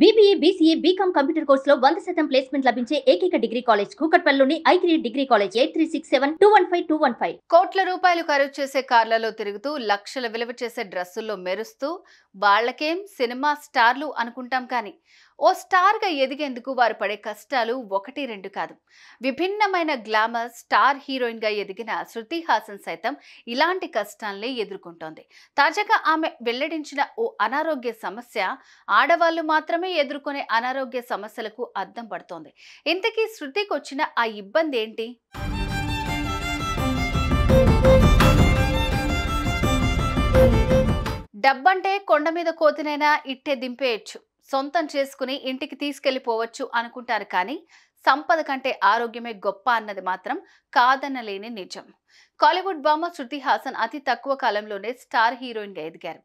BBA BCA BCom computer కోర్సులో వంద శాతం ప్లేస్మెంట్ లభించే ఏకైక డిగ్రీ కాలేజ్ కూకట్పల్లిలోని ఐక్రీ degree college eight three six seven two one five two one five కోట్ల రూపాయలు ఖర్చు చేసే కార్లలో తిరుగుతూ లక్షల విలువ చేసే డ్రెస్సుల్లో మెరుస్తూ వాళ్ళకేం సినిమా స్టార్లు అనుకుంటాం కానీ ఓ స్టార్గా ఎదిగేందుకు వారు పడే కష్టాలు ఒకటి రెండు కాదు విభిన్నమైన గ్లామర్ స్టార్ హీరోయిన్గా ఎదిగిన శృతి హాసన్ సైతం ఇలాంటి కష్టాలనే ఎదుర్కొంటోంది తాజాగా ఆమె వెల్లడించిన ఓ అనారోగ్య సమస్య ఆడవాళ్లు మాత్రమే ఎదుర్కొనే అనారోగ్య సమస్యలకు అద్దం పడుతోంది ఇంతకీ శృతికి వచ్చిన ఆ ఇబ్బంది ఏంటి డబ్బంటే కొండ మీద కోతినైనా ఇట్టే దింపేయచ్చు సొంతం చేసుకుని ఇంటికి తీసుకెళ్లిపోవచ్చు అనుకుంటారు కానీ సంపద కంటే ఆరోగ్యమే గొప్ప అన్నది మాత్రం కాదనలేని నిజం కాలీవుడ్ బామ శృతి హాసన్ అతి తక్కువ కాలంలోనే స్టార్ హీరోయిన్గా ఎదిగారు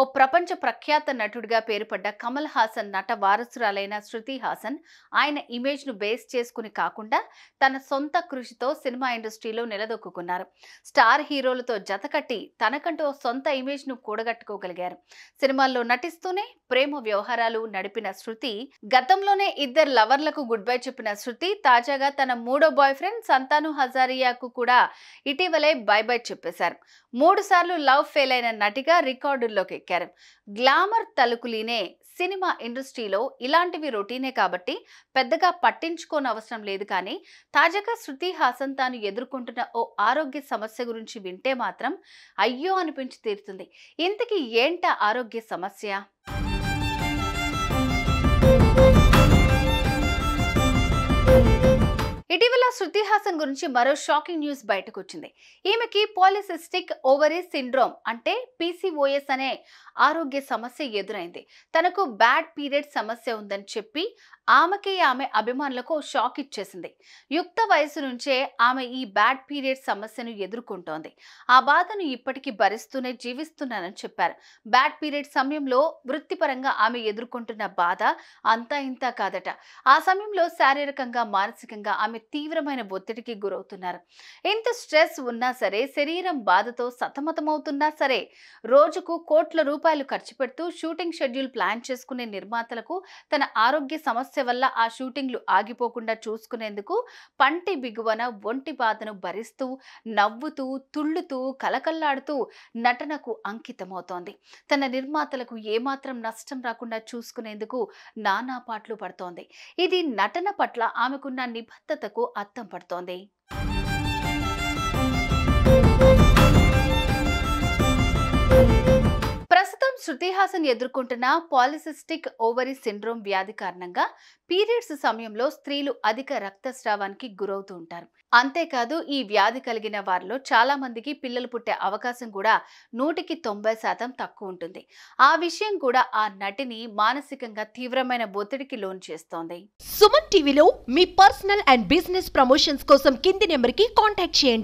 ఓ ప్రపంచ ప్రఖ్యాత నటుడిగా పేరుపడ్డ కమల్ హాసన్ నట వారసురాలైన శృతి హాసన్ ఆయన ఇమేజ్ను బేస్ చేసుకుని కాకుండా తన సొంత కృషితో సినిమా ఇండస్ట్రీలో నిలదొక్కున్నారు స్టార్ హీరోలతో జతకట్టి తనకంటూ సొంత ఇమేజ్ను కూడగట్టుకోగలిగారు సినిమాల్లో నటిస్తూనే ప్రేమ వ్యవహారాలు నడిపిన శృతి గతంలోనే ఇద్దరు లవర్లకు గుడ్ బై చెప్పిన శృతి తాజాగా తన మూడో బాయ్ ఫ్రెండ్ సంతాను హజారియాకు కూడా ఇటీవలే బై బై చెప్పేశారు మూడు సార్లు లవ్ ఫెయిల్ అయిన నటిగా రికార్డుల్లోకి తెరకెక్కారు గ్లామర్ తలుకులీనే సినిమా ఇండస్ట్రీలో ఇలాంటివి రొటీనే కాబట్టి పెద్దగా పట్టించుకోని అవసరం లేదు కానీ తాజాగా శృతి హాసన్ తాను ఎదుర్కొంటున్న ఓ ఆరోగ్య సమస్య గురించి వింటే మాత్రం అయ్యో అనిపించి తీరుతుంది ఇంతకీ ఏంట ఆరోగ్య సమస్య శృతి హాసన్ గురించి మరో షాకింగ్ న్యూస్ బయటకు వచ్చింది ఈమెకి పాలిసిస్టిక్ ఓవరీ సిండ్రోమ్ అంటే పీసీఓఎస్ అనే ఆరోగ్య సమస్య ఎదురైంది తనకు బ్యాడ్ పీరియడ్ సమస్య ఉందని చెప్పి ఆమెకి ఆమె అభిమానులకు షాక్ ఇచ్చేసింది యుక్త వయసు నుంచే ఆమె ఈ బ్యాడ్ పీరియడ్ సమస్యను ఎదుర్కొంటోంది ఆ బాధను ఇప్పటికీ భరిస్తూనే జీవిస్తున్నానని చెప్పారు బ్యాడ్ పీరియడ్ సమయంలో వృత్తిపరంగా ఆమె ఎదుర్కొంటున్న బాధ అంతా ఇంతా కాదట ఆ సమయంలో శారీరకంగా మానసికంగా ఆమె తీవ్రమైన విపరీతమైన ఒత్తిడికి గురవుతున్నారు ఎంత స్ట్రెస్ ఉన్నా సరే శరీరం బాధతో సతమతమవుతున్నా సరే రోజుకు కోట్ల రూపాయలు ఖర్చు పెడుతూ షూటింగ్ షెడ్యూల్ ప్లాన్ చేసుకునే నిర్మాతలకు తన ఆరోగ్య సమస్య వల్ల ఆ షూటింగ్లు ఆగిపోకుండా చూసుకునేందుకు పంటి బిగువన ఒంటి బాధను భరిస్తూ నవ్వుతూ తుళ్ళుతూ కలకల్లాడుతూ నటనకు అంకితమవుతోంది తన నిర్మాతలకు ఏమాత్రం నష్టం రాకుండా చూసుకునేందుకు నానా పాటలు పడుతోంది ఇది నటన పట్ల ఆమెకున్న నిబద్ధతకు అత్త portón de శృతి హాసన్ ఎదుర్కొంటున్న పాలిసిస్టిక్ ఓవరీ సిండ్రోమ్ వ్యాధి కారణంగా పీరియడ్స్ సమయంలో స్త్రీలు అధిక రక్తస్రావానికి గురవుతూ ఉంటారు అంతేకాదు ఈ వ్యాధి కలిగిన వారిలో చాలా మందికి పిల్లలు పుట్టే అవకాశం కూడా నూటికి తొంభై శాతం తక్కువ ఉంటుంది ఆ విషయం కూడా ఆ నటిని మానసికంగా తీవ్రమైన ఒత్తిడికి లోన్ చేస్తోంది సుమన్ టీవీలో మీ పర్సనల్ అండ్ బిజినెస్ ప్రమోషన్స్ కోసం కింది నెంబర్కి కాంటాక్ట్ చేయండి